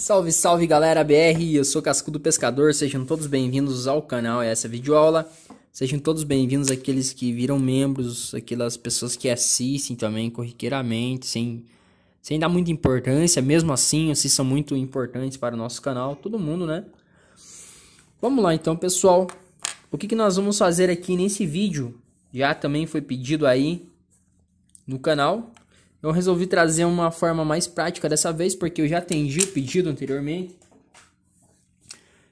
Salve, salve galera BR, eu sou Cascudo Pescador, sejam todos bem-vindos ao canal essa é videoaula. Sejam todos bem-vindos aqueles que viram membros, aquelas pessoas que assistem também corriqueiramente, sem, sem dar muita importância, mesmo assim, vocês são muito importantes para o nosso canal, todo mundo, né? Vamos lá então, pessoal. O que, que nós vamos fazer aqui nesse vídeo? Já também foi pedido aí no canal. Eu resolvi trazer uma forma mais prática dessa vez, porque eu já atendi o pedido anteriormente.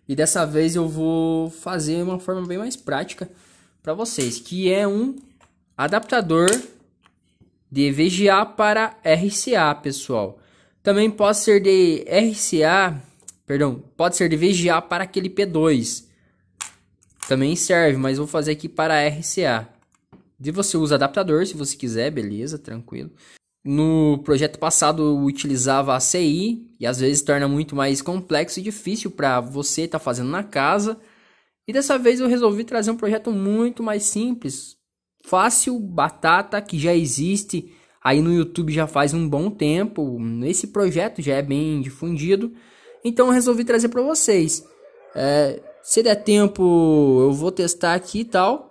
E dessa vez eu vou fazer uma forma bem mais prática para vocês, que é um adaptador de VGA para RCA, pessoal. Também pode ser de RCA, perdão, pode ser de VGA para aquele P2. Também serve, mas vou fazer aqui para RCA. De você usa adaptador, se você quiser, beleza, tranquilo. No projeto passado utilizava a CI e às vezes torna muito mais complexo e difícil para você estar tá fazendo na casa. E dessa vez eu resolvi trazer um projeto muito mais simples, fácil, batata, que já existe aí no YouTube já faz um bom tempo. Esse projeto já é bem difundido, então eu resolvi trazer para vocês. É, se der tempo, eu vou testar aqui e tal,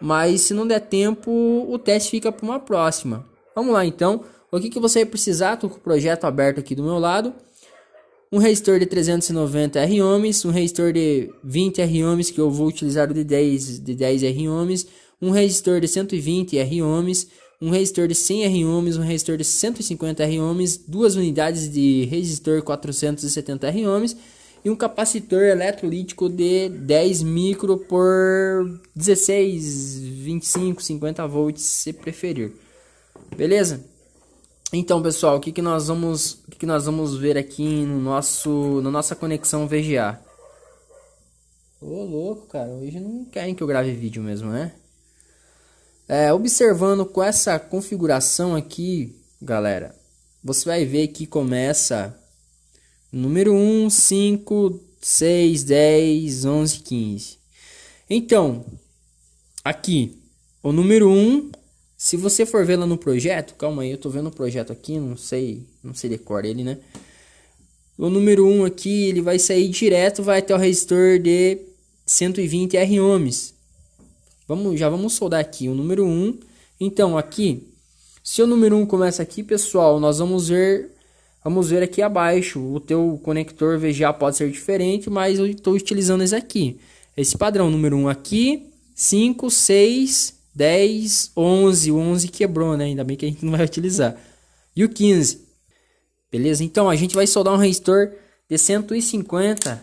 mas se não der tempo, o teste fica para uma próxima. Vamos lá então. O que, que você vai precisar? Estou com o projeto aberto aqui do meu lado. Um resistor de 390 R ohms, um resistor de 20 R ohms que eu vou utilizar o de 10 de 10 R ohms, um resistor de 120 R ohms, um resistor de 100 R ohms, um resistor de 150 R ohms, duas unidades de resistor 470 R ohms e um capacitor eletrolítico de 10 micro por 16, 25, 50 volts, se preferir. Beleza? Então, pessoal, o que, que nós vamos, o que, que nós vamos ver aqui no nosso, na nossa conexão VGA? Ô, louco, cara, hoje não querem que eu grave vídeo mesmo, né? É, observando com essa configuração aqui, galera, você vai ver que começa número 1, 5, 6, 10, 11, 15. Então, aqui, o número 1 se você for vê-la no projeto, calma aí, eu tô vendo o projeto aqui, não sei, não sei decorar ele, né? O número 1 um aqui, ele vai sair direto, vai até o resistor de 120 R ohms. Vamos, já vamos soldar aqui o número 1. Um. Então, aqui, se o número 1 um começa aqui, pessoal, nós vamos ver vamos ver aqui abaixo. O teu conector VGA pode ser diferente, mas eu estou utilizando esse aqui. Esse padrão número 1 um aqui, 5, 6, 10, 11, o 11 quebrou, né? Ainda bem que a gente não vai utilizar. E o 15. Beleza? Então, a gente vai soldar um resistor de 150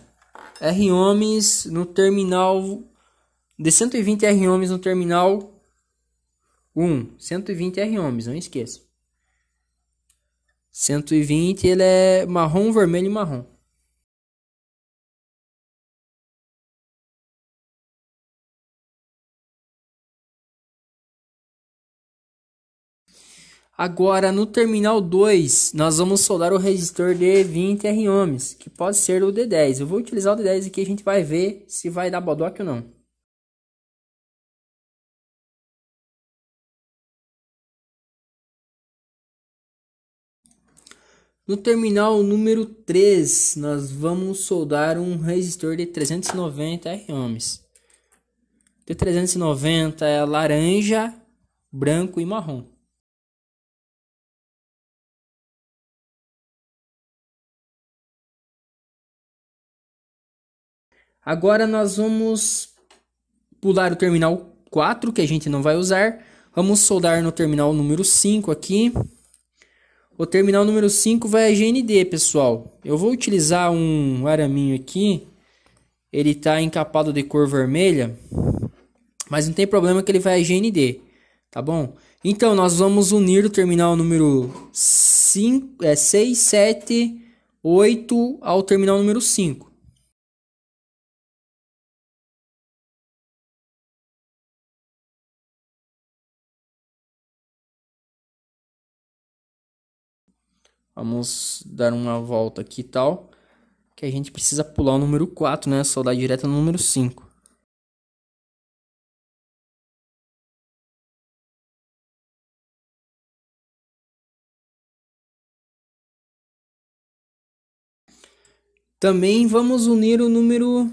R ohms no terminal de 120 R ohms no terminal 1, 120 R ohms, não esqueça. 120 ele é marrom, vermelho e marrom. Agora, no terminal 2, nós vamos soldar o resistor de 20 R ohms, que pode ser o D10. Eu vou utilizar o D10 aqui, a gente vai ver se vai dar bodoque ou não. No terminal número 3, nós vamos soldar um resistor de 390 R ohms. De 390 é laranja, branco e marrom. Agora nós vamos pular o terminal 4, que a gente não vai usar. Vamos soldar no terminal número 5 aqui. O terminal número 5 vai a GND, pessoal. Eu vou utilizar um araminho aqui. Ele está encapado de cor vermelha. Mas não tem problema que ele vai a GND, tá bom? Então, nós vamos unir o terminal número 5, é, 6, 7, 8 ao terminal número 5. Vamos dar uma volta aqui e tal. Que a gente precisa pular o número 4, né? Só dar direto no número 5. Também vamos unir o número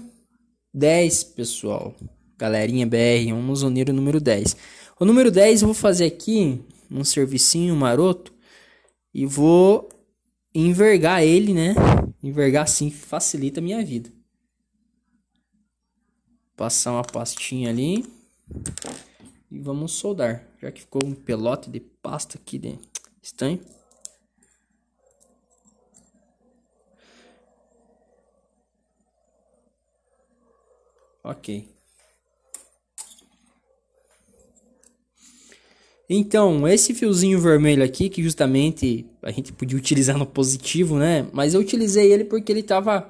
10, pessoal. Galerinha BR, vamos unir o número 10. O número 10 eu vou fazer aqui um servicinho maroto e vou envergar ele, né? Envergar assim facilita a minha vida. Passar uma pastinha ali e vamos soldar, já que ficou um pelote de pasta aqui dentro. Estranho. Ok. Então, esse fiozinho vermelho aqui, que justamente a gente podia utilizar no positivo, né? Mas eu utilizei ele porque ele estava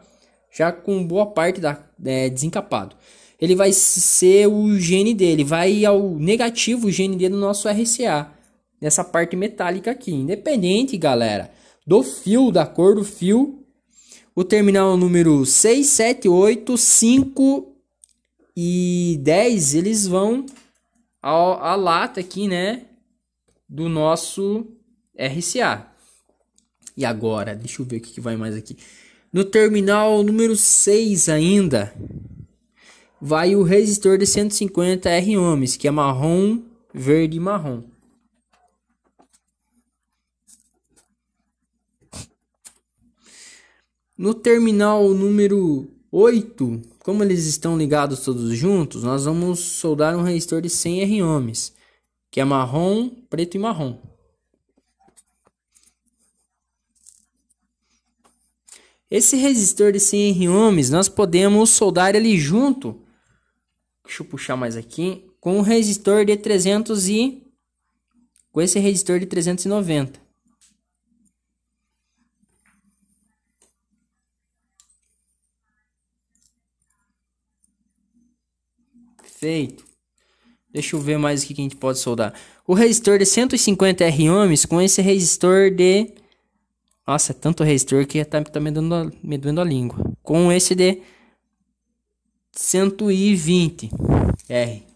já com boa parte da, é, desencapado. Ele vai ser o gene dele, vai ao negativo o gene do nosso RCA, nessa parte metálica aqui. Independente, galera, do fio, da cor do fio, o terminal número 6, 7, 8, 5 e 10, eles vão a, a lata aqui, né? Do nosso RCA. E agora, deixa eu ver o que, vai mais aqui. No terminal número 6 ainda, vai o resistor de 150 R ohms, que é marrom, verde e marrom. No terminal número 8, como eles estão ligados todos juntos, nós vamos soldar um resistor de 100 R ohms, que é marrom, preto e marrom. Esse resistor de 100 R ohms, nós podemos soldar ele junto, deixa eu puxar mais aqui, com o resistor de 300 e com esse resistor de 390. Perfeito. Deixa eu ver mais o que a gente pode soldar. O resistor de 150 R ohms com esse resistor de... Nossa, é tanto resistor que tá, tá me, dando a, me doendo a língua. Com esse de 120 R.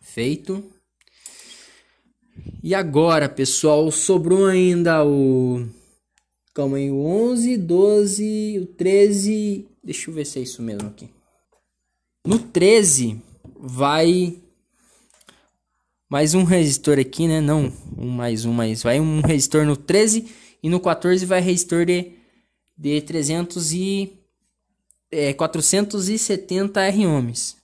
Feito. E agora, pessoal, sobrou ainda o Calma aí, o 11, 12, o 13. Deixa eu ver se é isso mesmo aqui. No 13 vai mais um resistor aqui, né? Não, um mais um, mas vai um resistor no 13 e no 14 vai resistor de de 300 e é, 470 R ohms.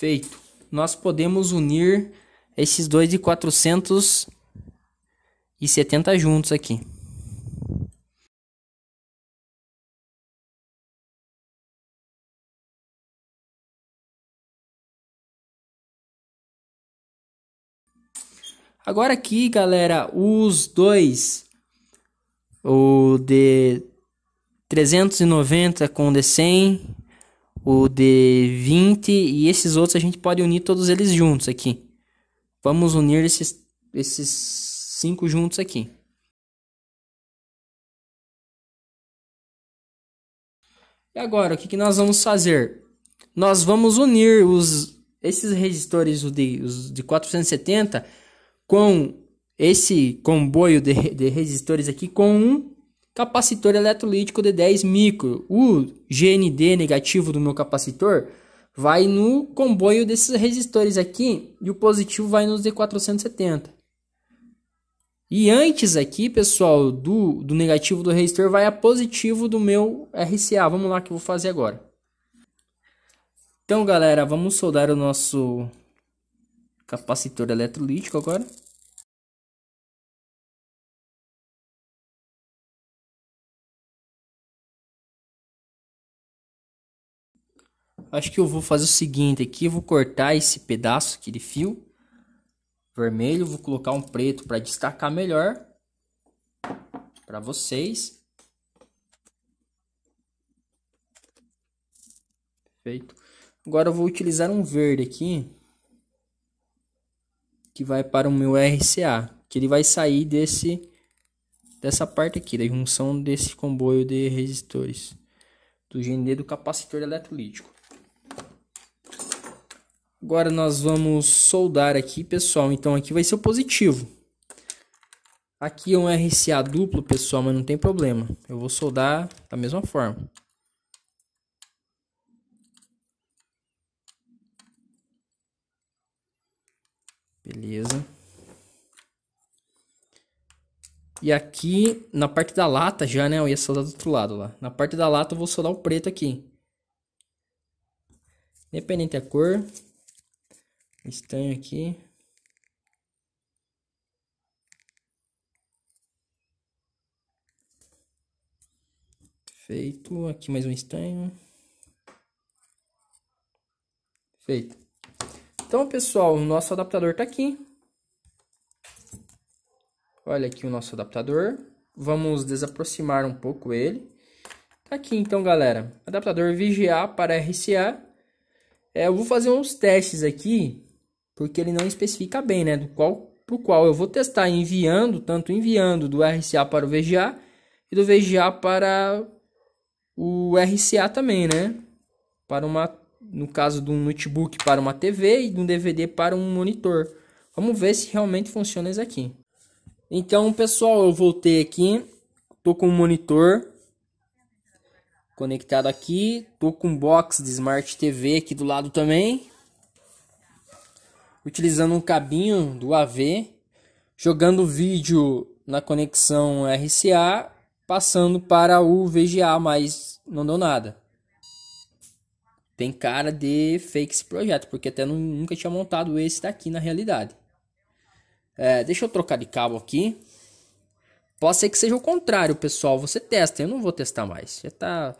Feito. Nós podemos unir esses dois de 470 juntos aqui. Agora aqui, galera, os dois, o de 390 com o de 100 o D20 e esses outros a gente pode unir todos eles juntos aqui. Vamos unir esses, esses cinco juntos aqui. E agora, o que, que nós vamos fazer? Nós vamos unir os, esses registores de, os de 470 com esse comboio de, de resistores aqui com um capacitor eletrolítico de 10 micro. O GND negativo do meu capacitor vai no comboio desses resistores aqui e o positivo vai nos de 470. E antes aqui, pessoal, do, do negativo do resistor vai a positivo do meu RCA. Vamos lá que eu vou fazer agora. Então, galera, vamos soldar o nosso capacitor eletrolítico agora. Acho que eu vou fazer o seguinte aqui, vou cortar esse pedaço aqui de fio vermelho, vou colocar um preto para destacar melhor para vocês. Perfeito. Agora eu vou utilizar um verde aqui que vai para o meu RCA, que ele vai sair desse dessa parte aqui, da junção desse comboio de resistores do GND do capacitor eletrolítico. Agora nós vamos soldar aqui, pessoal. Então aqui vai ser o positivo. Aqui é um RCA duplo, pessoal, mas não tem problema. Eu vou soldar da mesma forma. Beleza. E aqui, na parte da lata já, né? Eu ia soldar do outro lado lá. Na parte da lata eu vou soldar o preto aqui. Independente da cor estranho aqui. Feito. Aqui mais um estanho. Feito. Então, pessoal, o nosso adaptador está aqui. Olha aqui o nosso adaptador. Vamos desaproximar um pouco ele. Tá aqui então, galera. Adaptador VGA para RCA. É, eu vou fazer uns testes aqui porque ele não especifica bem, né? Do qual para o qual eu vou testar enviando, tanto enviando do RCA para o VGA e do VGA para o RCA também, né? Para uma, no caso de um notebook para uma TV e de um DVD para um monitor. Vamos ver se realmente funciona isso aqui. Então, pessoal, eu voltei aqui. Tô com o monitor conectado aqui, tô com box de Smart TV aqui do lado também utilizando um cabinho do AV, jogando o vídeo na conexão RCA, passando para o VGA, mas não deu nada. Tem cara de fake esse projeto, porque até nunca tinha montado esse daqui na realidade. É, deixa eu trocar de cabo aqui. Pode ser que seja o contrário, pessoal. Você testa, eu não vou testar mais. Já tá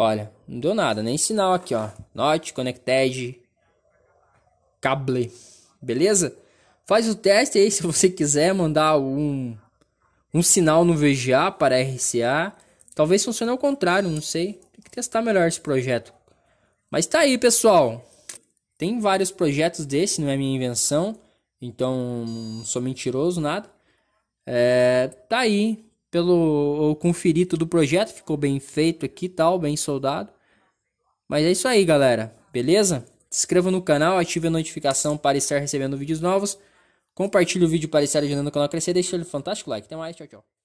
Olha, não deu nada, nem sinal aqui, ó. Not connected cable. Beleza? Faz o teste aí se você quiser mandar um um sinal no VGA para RCA. Talvez funcione ao contrário, não sei. Tem que testar melhor esse projeto. Mas tá aí, pessoal. Tem vários projetos desse, não é minha invenção. Então, não sou mentiroso, nada. É, tá aí pelo eu do tudo o projeto, ficou bem feito aqui tal, bem soldado. Mas é isso aí, galera. Beleza? Se inscreva no canal, ative a notificação para estar recebendo vídeos novos. Compartilhe o vídeo para estar ajudando o canal a crescer. Deixe ele fantástico like. Até mais, tchau, tchau.